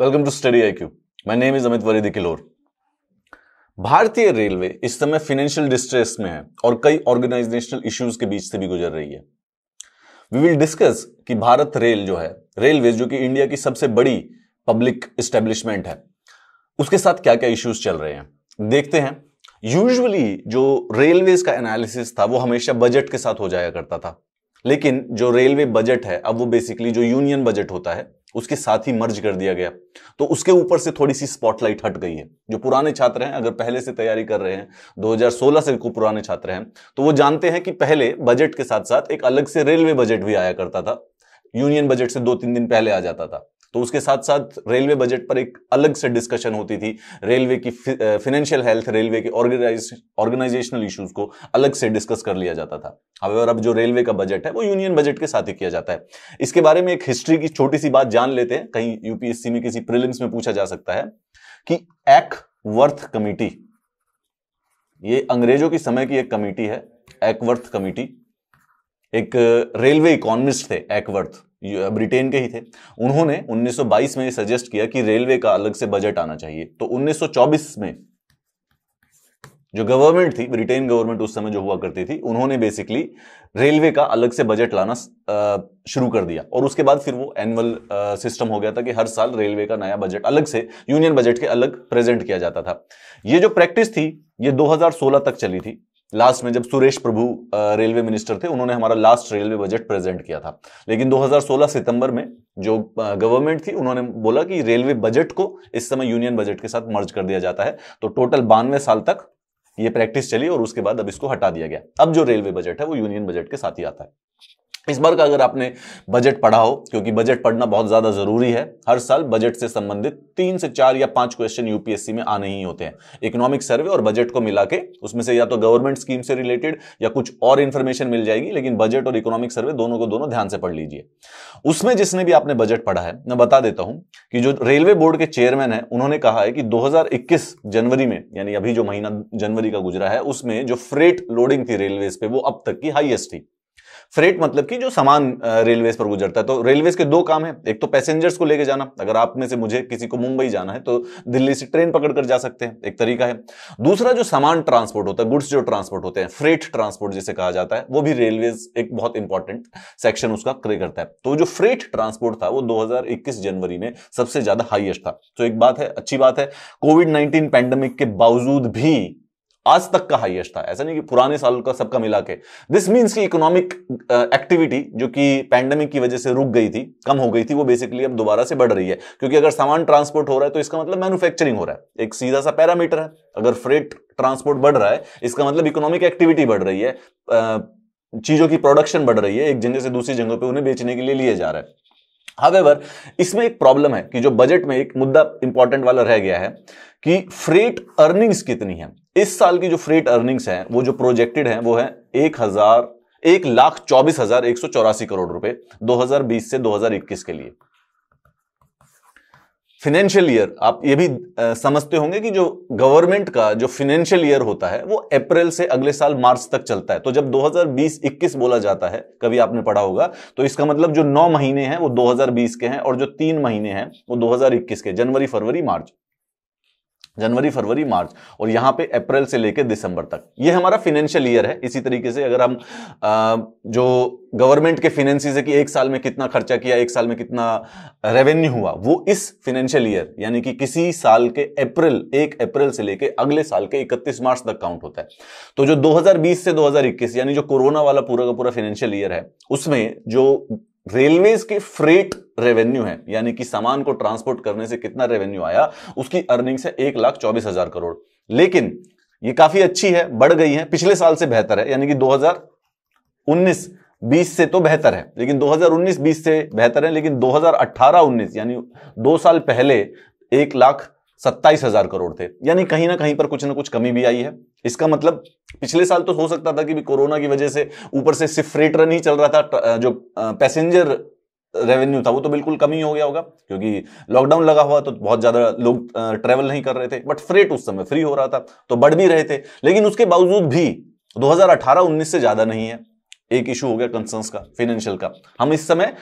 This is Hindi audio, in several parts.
welcome to Study I Q my name is Amit वरीदी किलोर भारतीय रेलवे इस समय फाइनेंशियल डिस्ट्रेस में है और कई ऑर्गेनाइजेशनल इश्यूज के बीच से भी गुजर रही है वी विल डिस्कस कि भारत रेल जो है रेलवे जो कि इंडिया की सबसे बड़ी पब्लिक स्टेब्लिशमेंट है उसके साथ क्या क्या इश्यूज चल रहे हैं देखते हैं यूजुअली जो रेलवे का एनालिसिस था वो हमेशा बजट के साथ हो जाया करता था लेकिन जो रेलवे बजट है अब वो बेसिकली जो यूनियन बजट होता है उसके साथ ही मर्ज कर दिया गया तो उसके ऊपर से थोड़ी सी स्पॉटलाइट हट गई है जो पुराने छात्र हैं अगर पहले से तैयारी कर रहे हैं 2016 से को पुराने छात्र हैं तो वो जानते हैं कि पहले बजट के साथ साथ एक अलग से रेलवे बजट भी आया करता था यूनियन बजट से दो तीन दिन पहले आ जाता था तो उसके साथ साथ रेलवे बजट पर एक अलग से डिस्कशन होती थी रेलवे की फिनेंशियल हेल्थ रेलवे के ऑर्गेनाइजेशनल इश्यूज को अलग से डिस्कस कर लिया जाता था और अब जो रेलवे का बजट है वो यूनियन बजट के साथ ही किया जाता है इसके बारे में एक हिस्ट्री की छोटी सी बात जान लेते हैं कहीं यूपीएससी में किसी प्रिलिम्स में पूछा जा सकता है कि एक वर्थ कमिटी ये अंग्रेजों के समय की एक कमेटी है एक्वर्थ कमेटी एक रेलवे इकोनॉमिस्ट थे एक्वर्थ ब्रिटेन के ही थे उन्होंने 1922 में सजेस्ट किया कि रेलवे का अलग से बजट आना चाहिए तो 1924 में जो गवर्नमेंट थी ब्रिटेन गवर्नमेंट उस समय जो हुआ करती थी उन्होंने बेसिकली रेलवे का अलग से बजट लाना शुरू कर दिया और उसके बाद फिर वो एनुअल सिस्टम हो गया था कि हर साल रेलवे का नया बजट अलग से यूनियन बजट के अलग प्रेजेंट किया जाता था ये जो प्रैक्टिस थी ये 2016 तक चली थी लास्ट में जब सुरेश प्रभु रेलवे मिनिस्टर थे उन्होंने हमारा लास्ट रेलवे बजट प्रेजेंट किया था लेकिन 2016 सितंबर में जो गवर्नमेंट थी उन्होंने बोला कि रेलवे बजट को इस समय यूनियन बजट के साथ मर्ज कर दिया जाता है तो टोटल बानवे साल तक ये प्रैक्टिस चली और उसके बाद अब इसको हटा दिया गया अब जो रेलवे बजट है वो यूनियन बजट के साथ ही आता है इस बार का अगर आपने बजट पढ़ा हो क्योंकि बजट पढ़ना बहुत ज्यादा जरूरी है हर साल बजट से संबंधित तीन से चार या पांच क्वेश्चन यूपीएससी में आने ही होते हैं इकोनॉमिक सर्वे और बजट को मिला के उसमें से या तो गवर्नमेंट स्कीम से रिलेटेड या कुछ और इन्फॉर्मेशन मिल जाएगी लेकिन बजट और इकोनॉमिक सर्वे दोनों को दोनों ध्यान से पढ़ लीजिए उसमें जिसने भी आपने बजट पढ़ा है मैं बता देता हूं कि जो रेलवे बोर्ड के चेयरमैन है उन्होंने कहा है कि दो जनवरी में यानी अभी जो महीना जनवरी का गुजरा है उसमें जो फ्रेट लोडिंग थी रेलवे पे वो अब तक की हाइएस्ट थी फ्रेट मतलब कि जो सामान रेलवेज पर गुजरता है तो रेलवेज के दो काम है एक तो पैसेंजर्स को लेके जाना अगर आप में से मुझे किसी को मुंबई जाना है तो दिल्ली से ट्रेन पकड़कर जा सकते हैं एक तरीका है दूसरा जो सामान ट्रांसपोर्ट होता है गुड्स जो ट्रांसपोर्ट होते हैं फ्रेट ट्रांसपोर्ट जिसे कहा जाता है वो भी रेलवेज एक बहुत इंपॉर्टेंट सेक्शन उसका क्रे करता है तो जो फ्रेट ट्रांसपोर्ट था वो दो जनवरी में सबसे ज्यादा हाइएस्ट था तो एक बात है अच्छी बात है कोविड नाइनटीन पैंडेमिक के बावजूद भी आज तक का हाईएस्ट था ऐसा नहीं कि पुराने साल का सबका मिला के दिस मीन्स की इकोनॉमिक एक्टिविटी जो कि पैंडेमिक की वजह से रुक गई थी कम हो गई थी वो बेसिकली अब दोबारा से बढ़ रही है क्योंकि अगर सामान ट्रांसपोर्ट हो रहा है तो इसका मतलब मैन्युफैक्चरिंग हो रहा है एक सीधा सा पैरामीटर है अगर फ्रेट ट्रांसपोर्ट बढ़ रहा है इसका मतलब इकोनॉमिक एक्टिविटी बढ़ रही है uh, चीजों की प्रोडक्शन बढ़ रही है एक जगह से दूसरी जगह पर उन्हें बेचने के लिए लिए जा रहा है हावेवर इसमें एक प्रॉब्लम है कि जो बजट में एक मुद्दा इंपॉर्टेंट वाला रह गया है कि फ्रेट अर्निंग्स कितनी है इस साल की जो फ्रेट अर्निंग्स हैं वो जो प्रोजेक्टेड हैं वो है एक हजार एक लाख चौबीस हजार एक सौ चौरासी करोड़ रुपए 2020 से 2021 के लिए फिनेंशियल ईयर आप ये भी आ, समझते होंगे कि जो गवर्नमेंट का जो फिनेंशियल ईयर होता है वो अप्रैल से अगले साल मार्च तक चलता है तो जब 2020-21 बोला जाता है कभी आपने पढ़ा होगा तो इसका मतलब जो नौ महीने हैं वो 2020 के हैं और जो तीन महीने हैं वो 2021 के जनवरी फरवरी मार्च जनवरी फरवरी मार्च और यहाँ पे अप्रैल से लेकर दिसंबर तक ये हमारा फिनेंशियल ईयर है इसी तरीके से अगर हम आ, जो गवर्नमेंट के फिनेंसिस है कि एक साल में कितना खर्चा किया एक साल में कितना रेवेन्यू हुआ वो इस फिनेंशियल ईयर यानी कि किसी साल के अप्रैल एक अप्रैल से लेकर अगले साल के 31 मार्च तक काउंट होता है तो जो 2020 से 2021 यानी जो कोरोना वाला पूरा का पूरा फाइनेंशियल ईयर है उसमें जो रेलवेज के फ्रेट रेवेन्यू है यानी कि सामान को ट्रांसपोर्ट करने से कितना रेवेन्यू आया उसकी अर्निंग्स है एक लाख चौबीस हजार करोड़ लेकिन ये काफी अच्छी है बढ़ गई है पिछले साल से बेहतर है यानी कि 2019 20 से तो बेहतर है लेकिन 2019-20 से बेहतर है लेकिन 2018-19 यानी दो साल पहले एक लाख सत्ताईस हजार करोड़ थे यानी कहीं ना कहीं पर कुछ ना कुछ कमी भी आई है इसका मतलब पिछले साल तो हो सकता था कि भी कोरोना की वजह से ऊपर से सिर्फ रेट रन ही चल रहा था जो पैसेंजर रेवेन्यू था वो तो बिल्कुल कम ही हो गया होगा क्योंकि लॉकडाउन लगा हुआ तो बहुत ज़्यादा लोग ट्रेवल नहीं कर रहे थे बट फ्रेट उस समय फ्री हो रहा था तो बढ़ भी रहे थे लेकिन उसके बावजूद भी 2018-19 से ज़्यादा नहीं है एक इशू हो गया कंसर्न्स का फाइनेंशियल का हम इस समय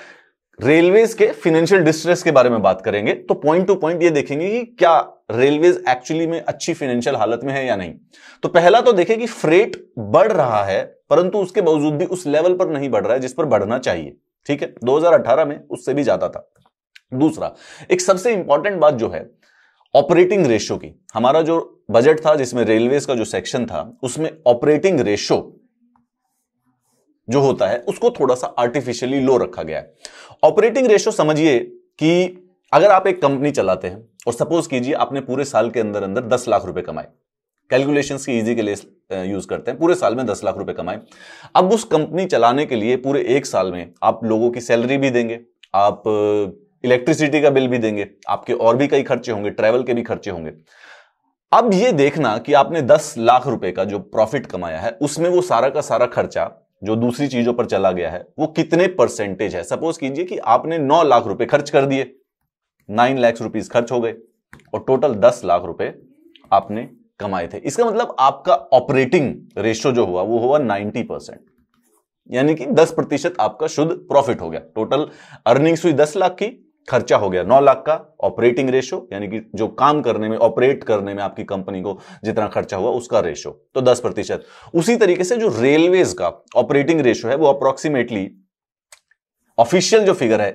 रेलवेज के फाइनेंशियल डिस्ट्रेस के बारे में बात करेंगे तो पॉइंट टू पॉइंट ये देखेंगे कि क्या रेलवेज एक्चुअली में अच्छी फाइनेंशियल हालत में है या नहीं तो पहला तो देखें कि फ्रेट बढ़ रहा है परंतु उसके बावजूद भी उस लेवल पर नहीं बढ़ रहा है जिस पर बढ़ना चाहिए ठीक है 2018 में उससे भी ज्यादा था दूसरा एक सबसे इंपॉर्टेंट बात जो है ऑपरेटिंग रेशो की हमारा जो बजट था जिसमें रेलवेज का जो सेक्शन था उसमें ऑपरेटिंग रेशो जो होता है उसको थोड़ा सा आर्टिफिशियली लो रखा गया है ऑपरेटिंग रेशो समझिए कि अगर आप एक कंपनी चलाते हैं और सपोज कीजिए आपने पूरे साल के अंदर अंदर दस लाख रुपए कमाए कैलकुलेशंस की ईजी के लिए यूज uh, करते हैं पूरे साल में दस लाख रुपए कमाए अब उस कंपनी चलाने के लिए पूरे एक साल में आप लोगों की सैलरी भी देंगे आप इलेक्ट्रिसिटी uh, का बिल भी देंगे आपके और भी कई खर्चे होंगे ट्रैवल के भी खर्चे होंगे अब ये देखना कि आपने दस लाख रुपए का जो प्रॉफिट कमाया है उसमें वो सारा का सारा खर्चा जो दूसरी चीजों पर चला गया है वो कितने परसेंटेज है सपोज कीजिए कि आपने नौ लाख रुपए खर्च कर दिए नाइन लैक्स रुपीज खर्च हो गए और टोटल दस लाख रुपए आपने कमाए थे इसका मतलब आपका ऑपरेटिंग रेशियो जो हुआ वो हुआ 90 परसेंट यानी कि 10 प्रतिशत आपका शुद्ध प्रॉफिट हो गया टोटल अर्निंग्स हुई 10 लाख की खर्चा हो गया 9 लाख का ऑपरेटिंग रेशो यानी कि जो काम करने में ऑपरेट करने में आपकी कंपनी को जितना खर्चा हुआ उसका रेशो तो 10 प्रतिशत उसी तरीके से जो रेलवेज का ऑपरेटिंग रेशो है वो अप्रोक्सीमेटली ऑफिशियल जो फिगर है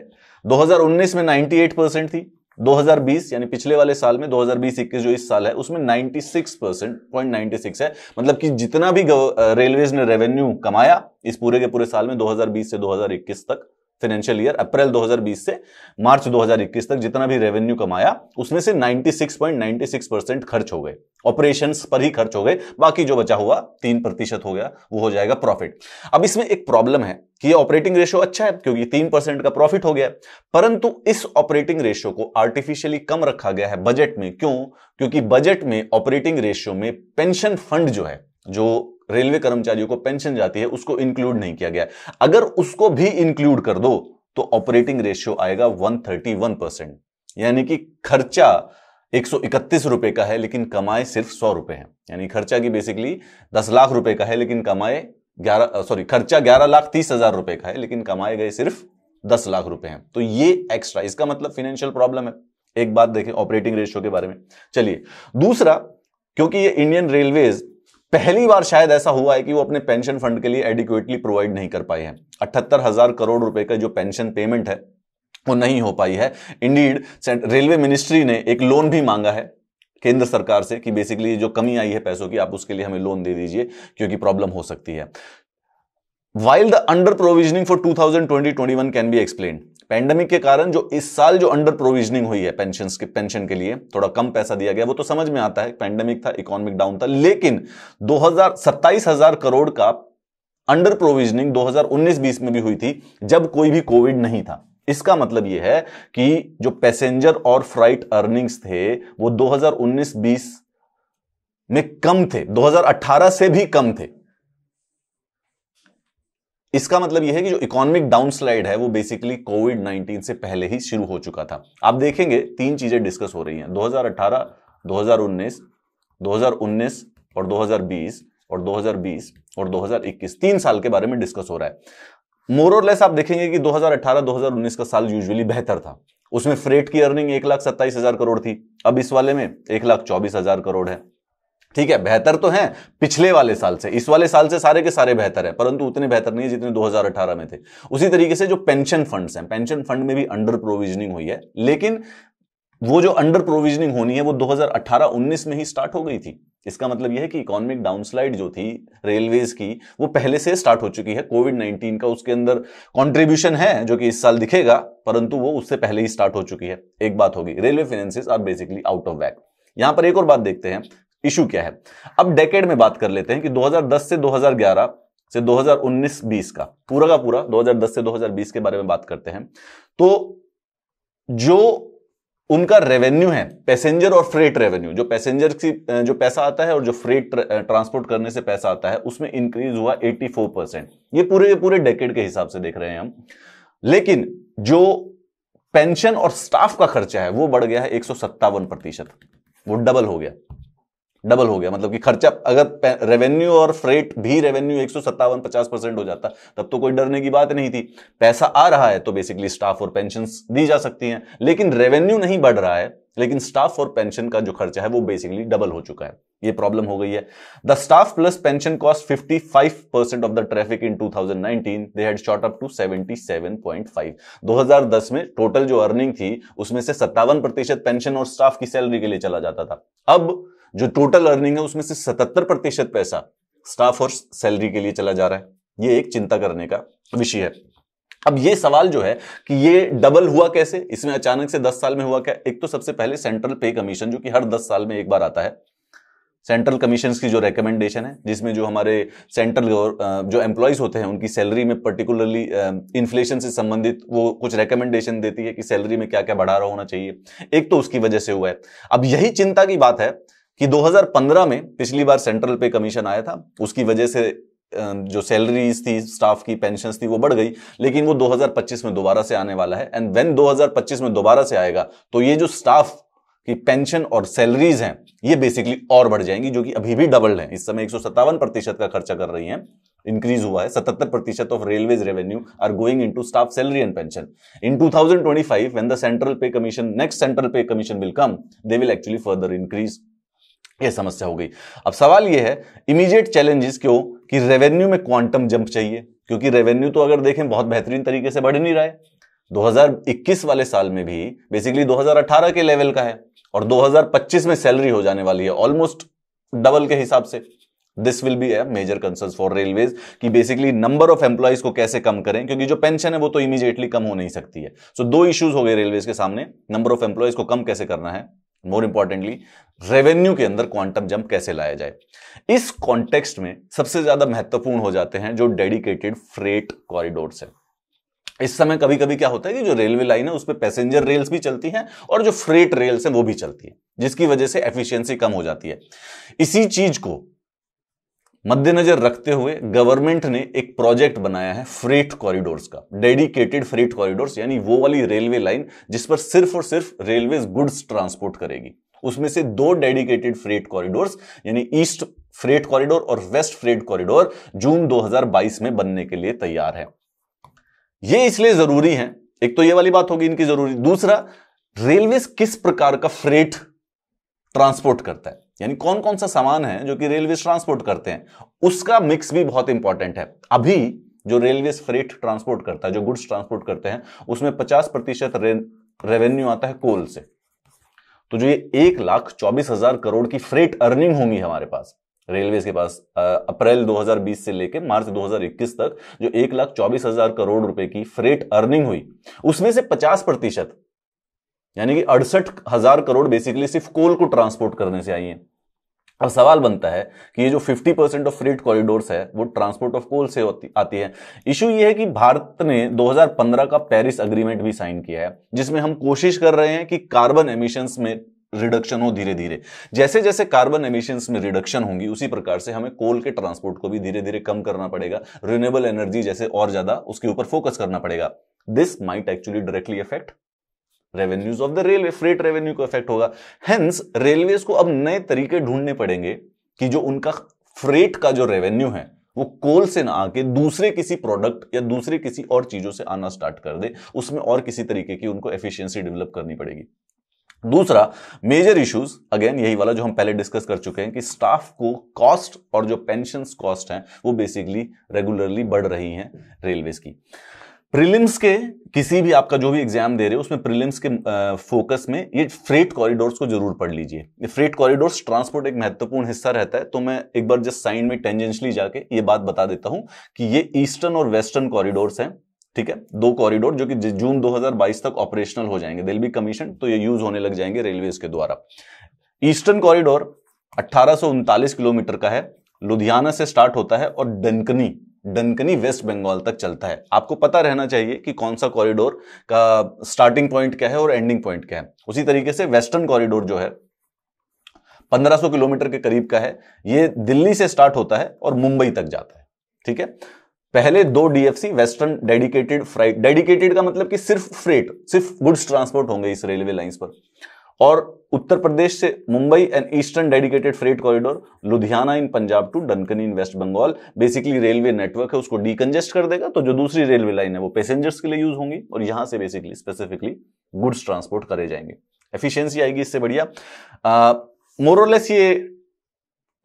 2019 में 98 परसेंट थी 2020 यानी पिछले वाले साल में 2020-21 जो इस साल है उसमें 96 परसेंट पॉइंट है मतलब कि जितना भी रेलवेज ने रेवेन्यू कमाया इस पूरे के पूरे साल में 2020 से 2021 तक फाइनेंशियल ईयर अप्रैल 2020 से मार्च 2021 तक जितना भी रेवेन्यू कमाया उसमें से 96.96 परसेंट खर्च हो गए ऑपरेशन पर ही खर्च हो गए बाकी जो बचा हुआ तीन प्रतिशत हो गया वो हो जाएगा प्रॉफिट अब इसमें एक प्रॉब्लम है कि ऑपरेटिंग रेशियो अच्छा है क्योंकि तीन परसेंट का प्रॉफिट हो गया परंतु इस ऑपरेटिंग रेशियो को आर्टिफिशियली कम रखा गया है बजट में क्यों क्योंकि बजट में ऑपरेटिंग रेशियो में पेंशन फंड जो है जो रेलवे कर्मचारियों को पेंशन जाती है उसको इंक्लूड नहीं किया गया अगर उसको भी इंक्लूड कर दो तो ऑपरेटिंग रेशियो आएगा वन परसेंट यानी कि खर्चा एक रुपए का है लेकिन कमाए सिर्फ सौ रुपए है यानी खर्चा की बेसिकली दस लाख रुपए का है लेकिन कमाए सॉरी खर्चा ग्यारह लाख तीस हजार रुपए का है लेकिन कमाए गए सिर्फ दस लाख रुपए हैं तो ये एक्स्ट्रा इसका मतलब फाइनेंशियल प्रॉब्लम है एक बात देखें ऑपरेटिंग रेशियो के बारे में चलिए दूसरा क्योंकि ये इंडियन रेलवेज पहली बार शायद ऐसा हुआ है कि वो अपने पेंशन फंड के लिए एडिक्वेटली प्रोवाइड नहीं कर पाए हैं अठहत्तर हजार करोड़ रुपए का जो पेंशन पेमेंट है वो नहीं हो पाई है इंडीड रेलवे मिनिस्ट्री ने एक लोन भी मांगा है केंद्र सरकार से कि बेसिकली जो कमी आई है पैसों की आप उसके लिए हमें लोन दे दीजिए क्योंकि प्रॉब्लम हो सकती है while the under provisioning for 2020-21 can be explain pandemic के कारण जो इस साल जो अंडर प्रोविजनिंग हुई है पेंशन के पेंशन के लिए थोड़ा कम पैसा दिया गया वो तो समझ में आता है पैंडेमिक था इकोनॉमिक डाउन था लेकिन दो हजार करोड़ का अंडर प्रोविजनिंग 2019-20 में भी हुई थी जब कोई भी कोविड नहीं था इसका मतलब यह है कि जो पैसेंजर और फ्राइट अर्निंग्स थे वो 2019-20 में कम थे 2018 से भी कम थे इसका मतलब यह है कि जो इकोनॉमिक डाउनस्लाइड है वो बेसिकली कोविड 19 से पहले ही शुरू हो चुका था आप देखेंगे तीन चीजें डिस्कस हो रही हैं 2018 2019 2019 और 2020 और 2020 और 2021 तीन साल के बारे में डिस्कस हो रहा है मोरलेस आप देखेंगे कि 2018-2019 का साल यूजुअली बेहतर था उसमें फ्रेट की अर्निंग एक लाख सत्ताईस हजार करोड़ थी अब इस वाले में एक लाख चौबीस हजार करोड़ है ठीक है बेहतर तो है पिछले वाले साल से इस वाले साल से सारे के सारे बेहतर है परंतु उतने बेहतर नहीं है जितने 2018 में थे उसी तरीके से जो पेंशन फंड्स हैं पेंशन फंड में भी अंडर प्रोविजनिंग हुई है लेकिन वो जो अंडर प्रोविजनिंग होनी है वो 2018-19 में ही स्टार्ट हो गई थी इसका मतलब यह है कि इकोनॉमिक डाउनस्लाइड जो थी रेलवेज की वो पहले से स्टार्ट हो चुकी है कोविड 19 का उसके अंदर कंट्रीब्यूशन है जो कि इस साल दिखेगा परंतु वो उससे पहले ही स्टार्ट हो चुकी है एक बात होगी railway finances are basically out of whack यहां पर एक और बात देखते हैं इशू क्या है अब डेकेड में बात कर लेते हैं कि 2010 से 2011 से 2019-20 का पूरा का पूरा 2010 से 2020 के बारे में बात करते हैं तो जो उनका रेवेन्यू है पैसेंजर और फ्रेट रेवेन्यू जो पैसेंजर की जो पैसा आता है और जो फ्रेट ट्रांसपोर्ट करने से पैसा आता है उसमें इंक्रीज हुआ 84 परसेंट ये पूरे पूरे डेकेड के हिसाब से देख रहे हैं हम लेकिन जो पेंशन और स्टाफ का खर्चा है वो बढ़ गया है एक प्रतिशत वो डबल हो गया डबल हो गया मतलब कि खर्चा अगर रेवेन्यू और फ्रेट भी रेवेन्यू एक सौ सत्तावन पचास परसेंट हो जाता तब तो कोई डरने की बात नहीं थी पैसा आ रहा है तो बेसिकली स्टाफ और पेंशन दी जा सकती हैं लेकिन रेवेन्यू नहीं बढ़ रहा है लेकिन स्टाफ और पेंशन का जो खर्चा है वो बेसिकली डबल हो चुका है ये प्रॉब्लम हो गई है the staff plus pension cost 55 percent of the traffic in 2019 they had shot up to 77.5 2010 में टोटल जो अर्निंग थी उसमें से सत्तावन प्रतिशत पेंशन और स्टाफ की सैलरी के लिए चला जाता था अब जो टोटल अर्निंग है उसमें से सतहत्तर प्रतिशत पैसा स्टाफ और सैलरी के लिए चला जा रहा है ये एक चिंता करने का विषय है अब ये सवाल जो है कि ये डबल हुआ कैसे इसमें अचानक से 10 साल में हुआ क्या एक तो सबसे पहले सेंट्रल पे कमीशन जो कि हर 10 साल में एक बार आता है सेंट्रल कमीशन की जो रिकमेंडेशन है जिसमें जो हमारे सेंट्रल जो एम्प्लॉयज होते हैं उनकी सैलरी में पर्टिकुलरली इन्फ्लेशन से संबंधित वो कुछ रिकमेंडेशन देती है कि सैलरी में क्या क्या बढ़ा रहा होना चाहिए एक तो उसकी वजह से हुआ है अब यही चिंता की बात है कि 2015 में पिछली बार सेंट्रल पे कमीशन आया था उसकी वजह से जो सैलरीज थी स्टाफ की पेंशन थी वो बढ़ गई लेकिन वो 2025 में दोबारा से आने वाला है एंड व्हेन 2025 में दोबारा से आएगा तो ये जो स्टाफ की पेंशन और सैलरीज हैं ये बेसिकली और बढ़ जाएंगी जो कि अभी भी डबल्ड है इस समय एक प्रतिशत का खर्चा कर रही है इंक्रीज हुआ है सतहत्तर प्रतिशत of railways revenue are going into staff salary and pension in 2025 when the central pay commission next central pay commission will come they will actually further increase ये समस्या हो गई अब सवाल ये है इमीडिएट चैलेंजेस क्यों कि रेवेन्यू में क्वांटम जंप चाहिए क्योंकि रेवेन्यू तो अगर देखें बहुत बेहतरीन तरीके से बढ़ नहीं रहा है 2021 वाले साल में भी बेसिकली 2018 के लेवल का है और 2025 में सैलरी हो जाने वाली है ऑलमोस्ट डबल के हिसाब से this will be a major concern for railways कि बेसिकली नंबर ऑफ एम्प्लॉयज को कैसे कम करें क्योंकि जो पेंशन है वो तो इमीजिएटली कम हो नहीं सकती है सो so, दो इश्यूज हो गए रेलवेज के सामने नंबर ऑफ एम्प्लॉयज को कम कैसे करना है मोर इंपॉर्टेंटली रेवेन्यू के अंदर क्वांटम जंप कैसे लाया जाए इस कॉन्टेक्स्ट में सबसे ज्यादा महत्वपूर्ण हो जाते हैं जो डेडिकेटेड फ्रेट कॉरिडोर है इस समय कभी कभी क्या होता है कि जो रेलवे लाइन है उस पर पैसेंजर रेल्स भी चलती हैं और जो फ्रेट रेल्स हैं वो भी चलती हैं जिसकी वजह से एफिशिएंसी कम हो जाती है इसी चीज को मद्देनजर रखते हुए गवर्नमेंट ने एक प्रोजेक्ट बनाया है फ्रेट कॉरिडोर्स का डेडिकेटेड फ्रेट कॉरिडोर्स यानी वो वाली रेलवे लाइन जिस पर सिर्फ और सिर्फ रेलवे गुड्स ट्रांसपोर्ट करेगी उसमें से दो डेडिकेटेड फ्रेट कॉरिडोर्स यानी ईस्ट फ्रेट कॉरिडोर और वेस्ट फ्रेट कॉरिडोर जून 2022 में बनने के लिए तैयार है यह इसलिए जरूरी है एक तो यह वाली बात होगी इनकी जरूरी दूसरा रेलवे किस प्रकार का फ्रेट ट्रांसपोर्ट करता है यानी कौन कौन सा सामान है जो कि रेलवे ट्रांसपोर्ट करते हैं उसका मिक्स भी बहुत इंपॉर्टेंट है अभी जो रेलवे फ्रेट ट्रांसपोर्ट करता है जो गुड्स ट्रांसपोर्ट करते हैं उसमें पचास प्रतिशत रेवेन्यू आता है कोल से तो जो ये एक लाख चौबीस हजार करोड़ की फ्रेट अर्निंग होंगी हमारे पास रेलवे के पास अप्रैल 2020 से लेकर मार्च 2021 तक जो एक लाख चौबीस हजार करोड़ रुपए की फ्रेट अर्निंग हुई उसमें से 50 प्रतिशत यानी कि अड़सठ हजार करोड़ बेसिकली सिर्फ कोल को ट्रांसपोर्ट करने से आई है अब सवाल बनता है कि ये जो 50 परसेंट ऑफ फ्रीट कॉरिडोर्स है वो ट्रांसपोर्ट ऑफ कोल से होती आती है इशू ये है कि भारत ने 2015 का पेरिस अग्रीमेंट भी साइन किया है जिसमें हम कोशिश कर रहे हैं कि कार्बन एमिशंस में रिडक्शन हो धीरे धीरे जैसे जैसे कार्बन एमिशंस में रिडक्शन होंगी उसी प्रकार से हमें कोल के ट्रांसपोर्ट को भी धीरे धीरे कम करना पड़ेगा रिन्यूएबल एनर्जी जैसे और ज्यादा उसके ऊपर फोकस करना पड़ेगा this might actually directly effect revenues of the railway freight revenue को इफेक्ट होगा हेंस रेलवे को अब नए तरीके ढूंढने पड़ेंगे कि जो उनका फ्रेट का जो रेवेन्यू है वो कोल से ना आके दूसरे किसी प्रोडक्ट या दूसरे किसी और चीजों से आना स्टार्ट कर दे उसमें और किसी तरीके की उनको एफिशिएंसी डेवलप करनी पड़ेगी दूसरा मेजर इश्यूज अगेन यही वाला जो हम पहले डिस्कस कर चुके हैं कि स्टाफ को कॉस्ट और जो पेंशन कॉस्ट हैं वो बेसिकली रेगुलरली बढ़ रही हैं रेलवेज की प्रीलिम्स के किसी भी आपका जो भी एग्जाम दे रहे हो उसमें प्रीलिम्स के फोकस में ये फ्रेट कॉरिडोर्स को जरूर पढ़ लीजिए ये फ्रेट कॉरिडोर्स ट्रांसपोर्ट एक महत्वपूर्ण हिस्सा रहता है तो मैं एक बार जस्ट साइड में टेंजेंशली जाके ये बात बता देता हूं कि ये ईस्टर्न और वेस्टर्न कॉरिडोर्स हैं ठीक है दो कॉरिडोर जो कि जून 2022 तक ऑपरेशनल हो जाएंगे दिल भी कमीशन तो ये यूज होने लग जाएंगे रेलवे के द्वारा ईस्टर्न कॉरिडोर अट्ठारह किलोमीटर का है लुधियाना से स्टार्ट होता है और डनकनी डनकनी वेस्ट बंगाल तक चलता है आपको पता रहना चाहिए कि कौन सा कॉरिडोर का स्टार्टिंग पॉइंट क्या है और एंडिंग पॉइंट क्या है उसी तरीके से वेस्टर्न कॉरिडोर जो है 1500 किलोमीटर के करीब का है यह दिल्ली से स्टार्ट होता है और मुंबई तक जाता है ठीक है पहले दो DFC western dedicated freight dedicated का मतलब कि सिर्फ फ्रेट सिर्फ गुड्स ट्रांसपोर्ट होंगे इस रेलवे लाइंस पर और उत्तर प्रदेश से Mumbai and eastern dedicated freight corridor Ludhiana in Punjab to Dankuni in West Bengal basically railway network है उसको डीकंजेस्ट कर देगा तो जो दूसरी रेलवे लाइन है वो पैसेंजर्स के लिए यूज होंगी और यहां से बेसिकली स्पेसिफिकली गुड्स ट्रांसपोर्ट करे जाएंगे एफिशिएंसी आएगी इससे बढ़िया मोरलेस ये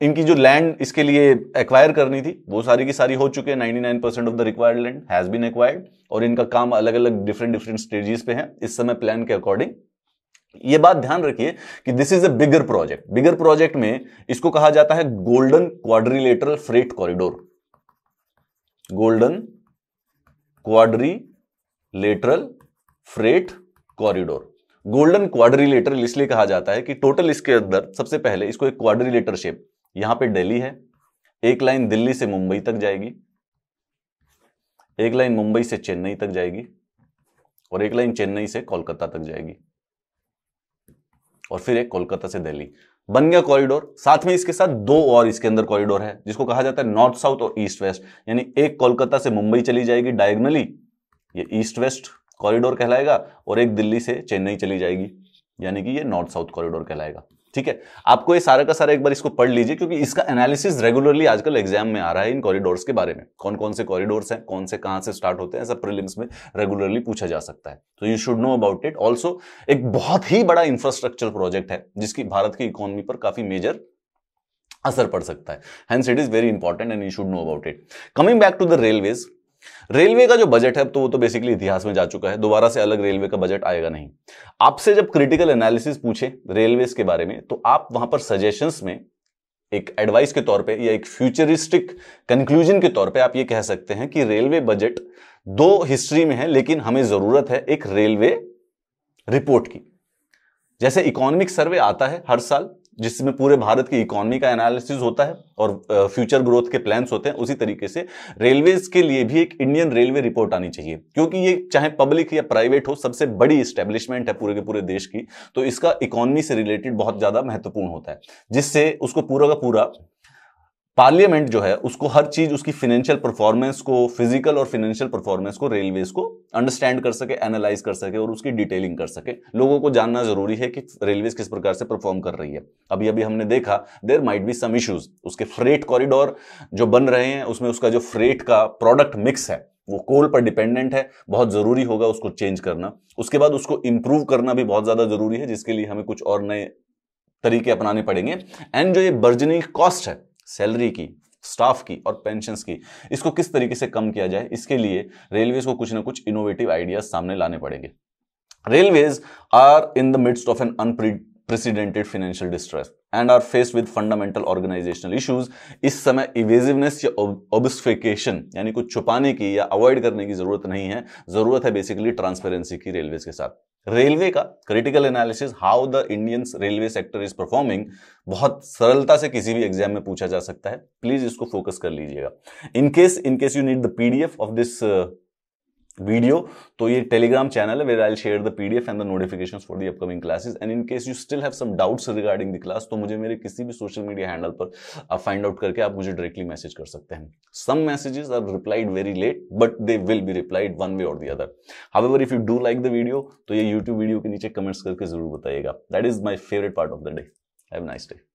इनकी जो लैंड इसके लिए एक्वायर करनी थी वो सारी की सारी हो चुके हैं nine percent of the required land has been acquired और इनका काम अलग अलग डिफरेंट डिफरेंट स्टेजेस पे है इस समय प्लान के अकॉर्डिंग ये बात ध्यान रखिए कि this is a bigger project bigger project में इसको कहा जाता है golden quadrilateral freight corridor golden quadrilateral freight corridor golden quadrilateral इसलिए कहा जाता है कि टोटल इसके अंदर सबसे पहले इसको एक क्वाड्रिलेटर शेप यहां पे दिल्ली है एक लाइन दिल्ली से मुंबई तक जाएगी एक लाइन मुंबई से चेन्नई तक जाएगी और एक लाइन चेन्नई से कोलकाता तक जाएगी और फिर एक कोलकाता से दिल्ली बन गया कॉरिडोर साथ में इसके साथ दो और इसके अंदर कॉरिडोर है जिसको कहा जाता है नॉर्थ साउथ और ईस्ट वेस्ट यानी एक कोलकाता से मुंबई चली जाएगी डायगनली ये ईस्ट वेस्ट कॉरिडोर कहलाएगा और एक दिल्ली से चेन्नई चली जाएगी यानी कि ये नॉर्थ साउथ कॉरिडोर कहलाएगा ठीक है आपको ये सारा का सारा एक बार इसको पढ़ लीजिए क्योंकि इसका एनालिसिस रेगुलरली आजकल एग्जाम में आ रहा है इन कॉरिडोर्स के बारे में कौन कौन से कॉरिडोर्स हैं कौन से कहां से स्टार्ट होते हैं सब प्रिलिम्स में रेगुलरली पूछा जा सकता है तो you should know about it also एक बहुत ही बड़ा इंफ्रास्ट्रक्चर प्रोजेक्ट है जिसकी भारत की इकोनॉमी पर काफी मेजर असर पड़ सकता है hence it is very important and you should know about it coming back to the railways railway का जो बजट है तो वो तो बेसिकली इतिहास में जा चुका है दोबारा से अलग रेलवे का बजट आएगा नहीं आपसे जब क्रिटिकल एनालिसिस पूछे रेलवे के बारे में तो आप वहां पर सजेशंस में एक एडवाइस के तौर पे या एक फ्यूचरिस्टिक कंक्लूजन के तौर पे आप ये कह सकते हैं कि रेलवे बजट दो हिस्ट्री में है लेकिन हमें जरूरत है एक रेलवे रिपोर्ट की जैसे इकोनॉमिक सर्वे आता है हर साल जिसमें पूरे भारत की इकोनॉमी का एनालिसिस होता है और फ्यूचर ग्रोथ के प्लान्स होते हैं उसी तरीके से रेलवेज के लिए भी एक इंडियन रेलवे रिपोर्ट आनी चाहिए क्योंकि ये चाहे पब्लिक या प्राइवेट हो सबसे बड़ी स्टैब्लिशमेंट है पूरे के पूरे देश की तो इसका इकोनॉमी से रिलेटेड बहुत ज़्यादा महत्वपूर्ण होता है जिससे उसको पूरा का पूरा पार्लियामेंट जो है उसको हर चीज उसकी फाइनेंशियल परफॉर्मेंस को फिजिकल और फाइनेंशियल परफॉर्मेंस को रेलवेज को अंडरस्टैंड कर सके एनालाइज कर सके और उसकी डिटेलिंग कर सके लोगों को जानना जरूरी है कि रेलवेज किस प्रकार से परफॉर्म कर रही है अभी अभी हमने देखा there might be some issues उसके फ्रेट कॉरिडोर जो बन रहे हैं उसमें उसका जो फ्रेट का प्रोडक्ट मिक्स है वो कोल पर डिपेंडेंट है बहुत ज़रूरी होगा उसको चेंज करना उसके बाद उसको इम्प्रूव करना भी बहुत ज़्यादा ज़रूरी है जिसके लिए हमें कुछ और नए तरीके अपनाने पड़ेंगे एंड जो ये बर्जनिंग कॉस्ट है सैलरी की स्टाफ की और पेंशन की इसको किस तरीके से कम किया जाए इसके लिए रेलवेज को कुछ ना कुछ इनोवेटिव आइडियाज सामने लाने पड़ेंगे railways are in the midst of an unprecedented financial distress and are faced with fundamental organisational issues इस समय इवेजिवनेस या ऑब्सफिकेशन यानी कुछ छुपाने की या अवॉइड करने की जरूरत नहीं है जरूरत है बेसिकली ट्रांसपेरेंसी की रेलवे के साथ रेलवे का critical analysis how the Indian railway sector is performing बहुत सरलता से किसी भी एग्जाम में पूछा जा सकता है प्लीज इसको फोकस कर लीजिएगा in case in case you need the PDF of this video so ye telegram channel where i'll share the pdf and the notifications for the upcoming classes and in case you still have some doubts regarding the class to mujhe mere kisi bhi social media handle par aap find out karke aap mujhe directly message kar sakte hain some messages are replied very late but they will be replied one way or the other however if you do like the video to ye youtube video ke niche comments karke zarur batayega that is my favorite part of the day have a nice day